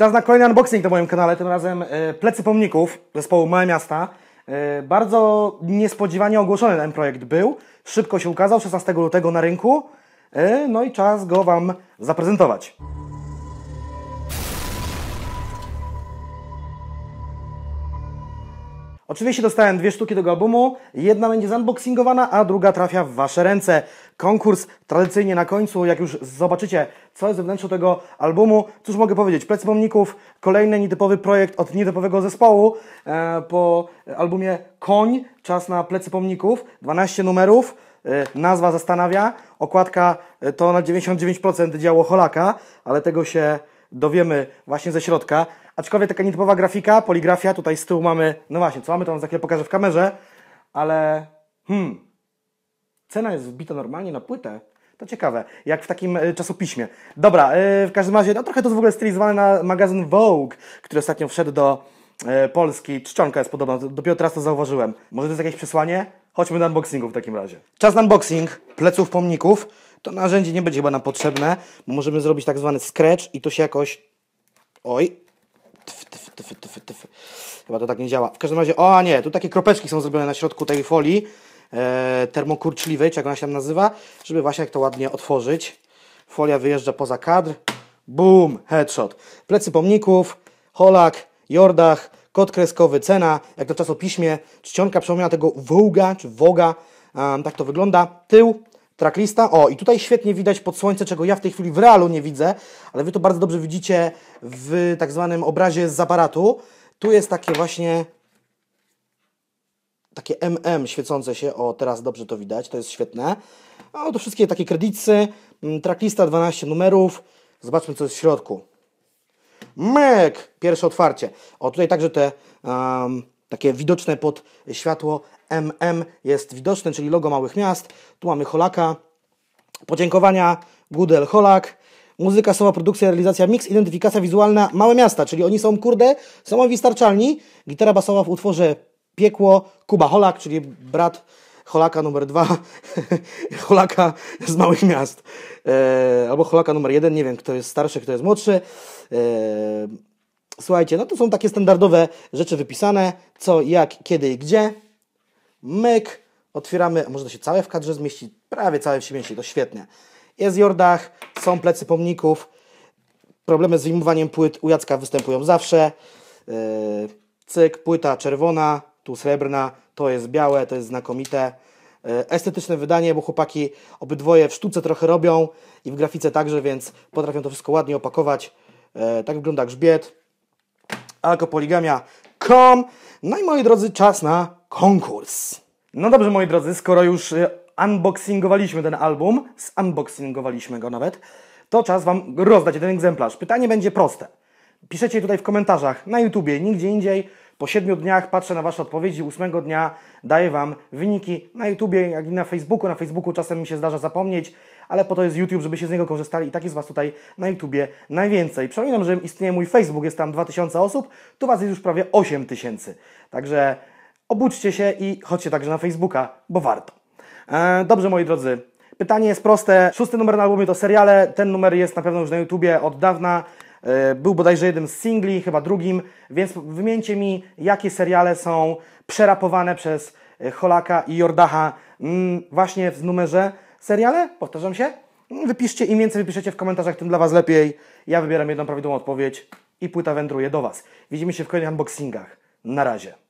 Czas na kolejny unboxing na moim kanale, tym razem e, Plecy Pomników zespołu Małe Miasta. E, bardzo niespodziewanie ogłoszony ten projekt był, szybko się ukazał 16 lutego na rynku, e, no i czas go Wam zaprezentować. Oczywiście dostałem dwie sztuki tego albumu, jedna będzie zunboxingowana, a druga trafia w Wasze ręce. Konkurs tradycyjnie na końcu, jak już zobaczycie, co jest we wnętrzu tego albumu. Cóż mogę powiedzieć, Plec Pomników, kolejny nietypowy projekt od nietypowego zespołu e, po albumie Koń, czas na Plecy Pomników, 12 numerów, e, nazwa zastanawia, okładka e, to na 99% działo Holaka, ale tego się dowiemy właśnie ze środka. Aczkolwiek taka nietypowa grafika, poligrafia, tutaj z tyłu mamy, no właśnie, co mamy, to wam za chwilę pokażę w kamerze, ale hmm, cena jest wbita normalnie na płytę. To ciekawe, jak w takim y, czasopiśmie. Dobra, y, w każdym razie, no trochę to jest w ogóle stylizowane na magazyn Vogue, który ostatnio wszedł do y, Polski. Czcionka jest podobna, dopiero teraz to zauważyłem. Może to jest jakieś przesłanie? Chodźmy do unboxingu w takim razie. Czas na unboxing pleców pomników. To narzędzie nie będzie chyba nam potrzebne, bo możemy zrobić tak zwany scratch i to się jakoś... Oj, tyfy, tyfy, tyfy, tyfy. Chyba to tak nie działa. W każdym razie, o a nie, tu takie kropeczki są zrobione na środku tej folii e, termokurczliwej, czy jak ona się tam nazywa, żeby właśnie jak to ładnie otworzyć. Folia wyjeżdża poza kadr. Boom, headshot. Plecy pomników, holak, jordach, kod kreskowy, cena, jak to czasopiśmie, czcionka przypomina tego wołga, czy woga, um, tak to wygląda. Tył, Tracklista, o i tutaj świetnie widać pod słońce, czego ja w tej chwili w realu nie widzę, ale Wy to bardzo dobrze widzicie w tak zwanym obrazie z aparatu. Tu jest takie właśnie takie MM świecące się, o teraz dobrze to widać, to jest świetne. O, to wszystkie takie kredyty. Mm, tracklista 12 numerów, zobaczmy co jest w środku. Mek! Pierwsze otwarcie. O, tutaj także te um, takie widoczne pod światło MM jest widoczne, czyli logo małych miast. Tu mamy Holaka. Podziękowania Gudel Holak. Muzyka, słowa, produkcja, realizacja, mix, identyfikacja wizualna, małe miasta, czyli oni są, kurde, wystarczalni. Gitara basowa w utworze Piekło, Kuba Holak, czyli brat Holaka numer dwa, Holaka z małych miast, e, albo Holaka numer jeden, nie wiem, kto jest starszy, kto jest młodszy. E, Słuchajcie, no to są takie standardowe rzeczy wypisane, co, jak, kiedy i gdzie. Myk, otwieramy, może to się całe w kadrze zmieści? Prawie całe się mieści, to świetnie. Jest Jordach, są plecy pomników, problemy z wyjmowaniem płyt u Jacka występują zawsze. Yy, cyk, płyta czerwona, tu srebrna, to jest białe, to jest znakomite. Yy, estetyczne wydanie, bo chłopaki obydwoje w sztuce trochę robią i w grafice także, więc potrafią to wszystko ładnie opakować. Yy, tak wygląda grzbiet alkopoligamia.com. No i moi drodzy, czas na konkurs. No dobrze, moi drodzy, skoro już y, unboxingowaliśmy ten album, unboxingowaliśmy go nawet, to czas Wam rozdać jeden egzemplarz. Pytanie będzie proste. Piszecie tutaj w komentarzach, na YouTubie, nigdzie indziej, po siedmiu dniach patrzę na Wasze odpowiedzi, ósmego dnia daję Wam wyniki na YouTubie, jak i na Facebooku. Na Facebooku czasem mi się zdarza zapomnieć, ale po to jest YouTube, żeby się z niego korzystali i tak jest Was tutaj na YouTubie najwięcej. Przypominam, że istnieje mój Facebook, jest tam 2000 osób, tu Was jest już prawie 8000. Także obudźcie się i chodźcie także na Facebooka, bo warto. Eee, dobrze, moi drodzy, Pytanie jest proste. Szósty numer na albumie to seriale. Ten numer jest na pewno już na YouTubie od dawna. E, był bodajże jednym z singli, chyba drugim, więc wymieńcie mi, jakie seriale są przerapowane przez e, Holaka i Jordacha mm, właśnie w numerze seriale? Powtarzam się? Mm, wypiszcie, im więcej wypiszecie w komentarzach, tym dla Was lepiej. Ja wybieram jedną prawidłową odpowiedź i płyta wędruje do Was. Widzimy się w kolejnych unboxingach. Na razie.